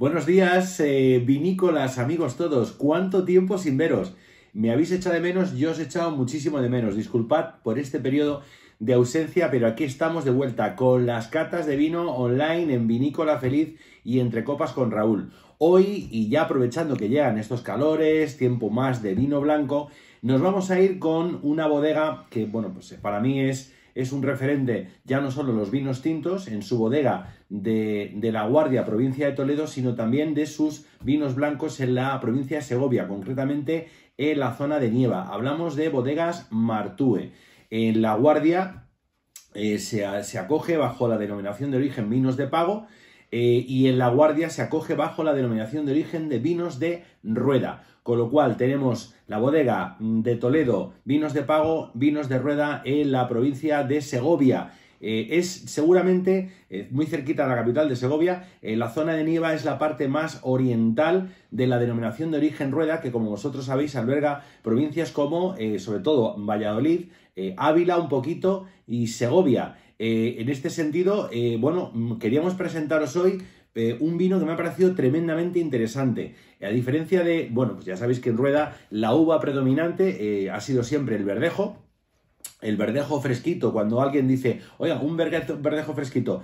Buenos días, eh, vinícolas, amigos todos. ¿Cuánto tiempo sin veros? Me habéis echado de menos, yo os he echado muchísimo de menos. Disculpad por este periodo de ausencia, pero aquí estamos de vuelta con las catas de vino online en Vinícola Feliz y entre copas con Raúl. Hoy, y ya aprovechando que llegan estos calores, tiempo más de vino blanco, nos vamos a ir con una bodega que, bueno, pues para mí es es un referente ya no solo en los vinos tintos, en su bodega de, La Guardia, provincia de Toledo, sino también de sus vinos blancos en la provincia de Segovia, concretamente en la zona de Nieva. Hablamos de bodegas Martue. En La Guardia eh, se, se acoge bajo la denominación de origen vinos de pago eh, y en La Guardia se acoge bajo la denominación de origen de vinos de rueda, con lo cual tenemos la bodega de Toledo, vinos de pago, vinos de rueda en la provincia de Segovia. Eh, es seguramente eh, muy cerquita de la capital de Segovia. la zona de Nieva es la parte más oriental de la denominación de origen Rueda, que como vosotros sabéis alberga provincias como, sobre todo, Valladolid, Ávila un poquito y Segovia. Eh, en este sentido, eh, bueno, queríamos presentaros hoy eh, un vino que me ha parecido tremendamente interesante. A diferencia de, bueno, pues ya sabéis que en Rueda la uva predominante ha sido siempre el verdejo, el verdejo fresquito, cuando alguien dice, oiga, un verdejo fresquito,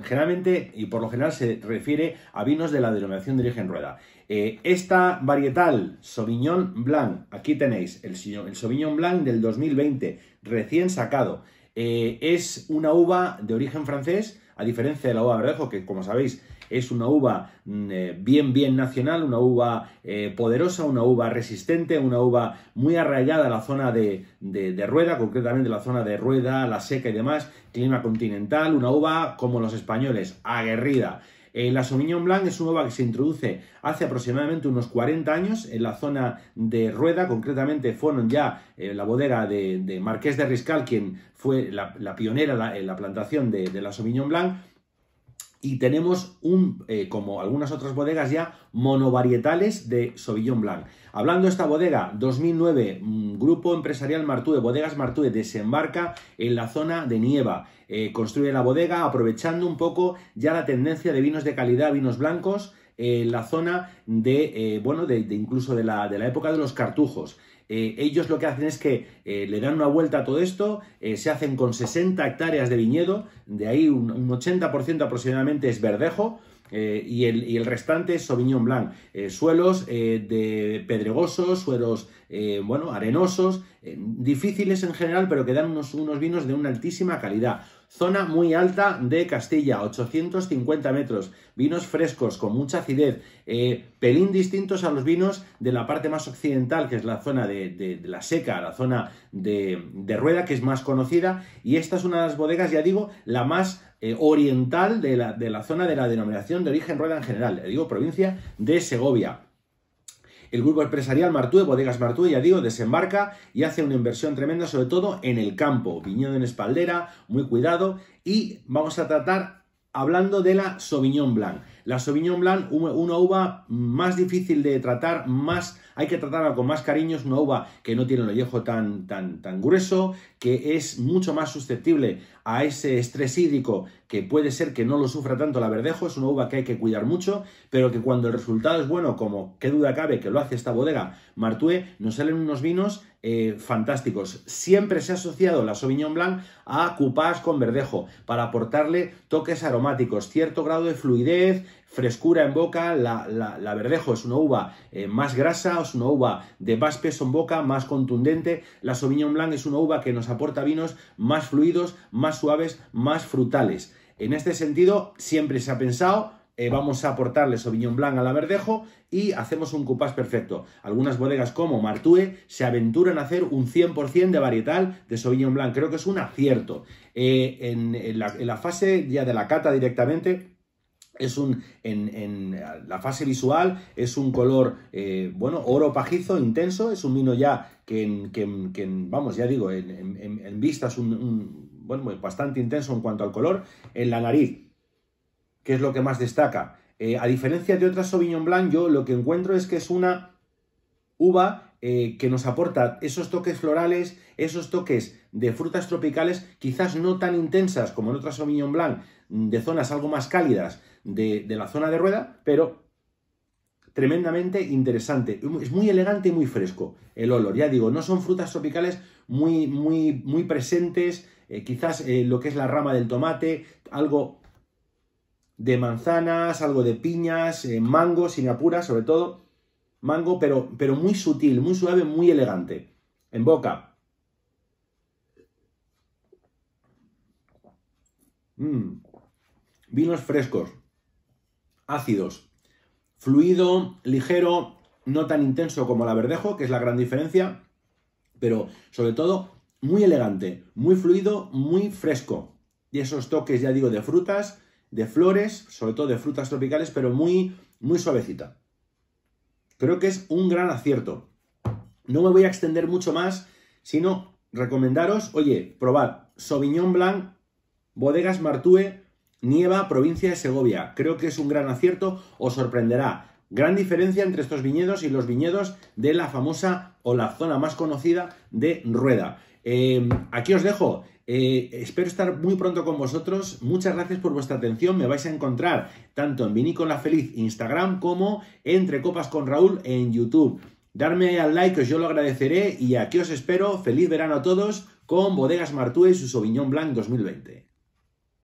generalmente y por lo general se refiere a vinos de la denominación de origen rueda. esta varietal, Sauvignon Blanc, aquí tenéis el, el Sauvignon Blanc del 2020, recién sacado. Eh, es una uva de origen francés, a diferencia de la uva verdejo, que como sabéis es una uva mm, eh, bien, bien nacional, una uva eh, poderosa, una uva resistente, una uva muy arraigada a la zona de, de, Rueda, concretamente la zona de Rueda, la seca y demás, clima continental, una uva como los españoles, aguerrida. Eh, la Sauvignon Blanc es una uva que se introduce hace aproximadamente unos 40 años en la zona de Rueda, concretamente fueron ya eh, la bodega de, Marqués de Riscal, quien fue la, pionera en la plantación de, de la Sauvignon Blanc, y tenemos un, eh, como algunas otras bodegas ya, monovarietales de Sovillón Blanc. Hablando de esta bodega, 2009, mm, Grupo Empresarial Martúe, Bodegas Martúe, desembarca en la zona de Nieva, eh, construye la bodega aprovechando un poco ya la tendencia de vinos de calidad, vinos blancos, en la zona de, eh, bueno, de, incluso de la época de los cartujos. Eh, ellos lo que hacen es que eh, le dan una vuelta a todo esto, eh, se hacen con 60 hectáreas de viñedo, de ahí un, 80% aproximadamente es verdejo. Y el, restante es Sauvignon Blanc, suelos de pedregosos, suelos bueno, arenosos, difíciles en general, pero que dan unos vinos de una altísima calidad. Zona muy alta de Castilla, 850 metros, vinos frescos con mucha acidez, eh, pelín distintos a los vinos de la parte más occidental, que es la zona de, la seca, la zona de, rueda, que es más conocida, y esta es una de las bodegas, ya digo, la más eh, oriental la, de la zona de la denominación de origen rueda en general, le digo provincia de Segovia. El grupo empresarial Martue, Bodegas Martue, ya digo, desembarca y hace una inversión tremenda, sobre todo en el campo, viñedo en espaldera, muy cuidado, y vamos a tratar hablando de la Sauvignon Blanc. La Sauvignon Blanc, una uva más difícil de tratar, más hay que tratarla con más cariño, es una uva que no tiene el ollejo tan, tan, tan grueso, que es mucho más susceptible a ese estrés hídrico que puede ser que no lo sufra tanto la verdejo, es una uva que hay que cuidar mucho, pero que cuando el resultado es bueno, como qué duda cabe que lo hace esta bodega Martué, nos salen unos vinos eh, fantásticos. Siempre se ha asociado la Sauvignon Blanc a cupás con verdejo para aportarle toques aromáticos, cierto grado de fluidez, frescura en boca, la, verdejo es una uva eh, más grasa, es una uva de más peso en boca, más contundente, la Sauvignon Blanc es una uva que nos aporta vinos más fluidos, más suaves, más frutales. En este sentido, siempre se ha pensado eh, vamos a aportarle Sauvignon Blanc a la Verdejo y hacemos un cupás perfecto. Algunas bodegas como Martue se aventuran a hacer un 100% de varietal de Sauvignon Blanc. Creo que es un acierto. Eh, en, la, fase ya de la cata directamente, es un, en, eh, la fase visual, es un color, eh, bueno, oro pajizo, intenso, es un vino ya que, vamos, ya digo, en, vista es un, bueno, pues bastante intenso en cuanto al color. En la nariz, que es lo que más destaca. Eh, a diferencia de otras Sauvignon Blanc, yo lo que encuentro es que es una uva que nos aporta esos toques florales, esos toques de frutas tropicales, quizás no tan intensas como en otras Sauvignon Blanc, mm, de zonas algo más cálidas, de, la zona de rueda, pero tremendamente interesante. Es muy elegante y muy fresco el olor. Ya digo, no son frutas tropicales muy, muy, muy presentes. Eh, quizás eh, lo que es la rama del tomate, algo de manzanas, algo de piñas, eh, mango, sin apura, sobre todo. Mango, pero, pero muy sutil, muy suave, muy elegante. En boca. Mm. Vinos frescos ácidos. Fluido, ligero, no tan intenso como la verdejo, que es la gran diferencia, pero sobre todo muy elegante, muy fluido, muy fresco. Y esos toques, ya digo, de frutas, de flores, sobre todo de frutas tropicales, pero muy, muy suavecita. Creo que es un gran acierto. No me voy a extender mucho más, sino recomendaros, oye, probad Sauvignon Blanc, Bodegas Martue, Nieva, provincia de Segovia. Creo que es un gran acierto, os sorprenderá. Gran diferencia entre estos viñedos y los viñedos de la famosa o la zona más conocida de Rueda. Em, aquí os dejo. Eh, espero estar muy pronto con vosotros. Muchas gracias por vuestra atención. Me vais a encontrar tanto en con la Feliz Instagram como Entre Copas con Raúl en YouTube. Darme al like, os yo lo agradeceré. Y aquí os espero. Feliz verano a todos con Bodegas Martúe y su Sauvignon Blanc 2020.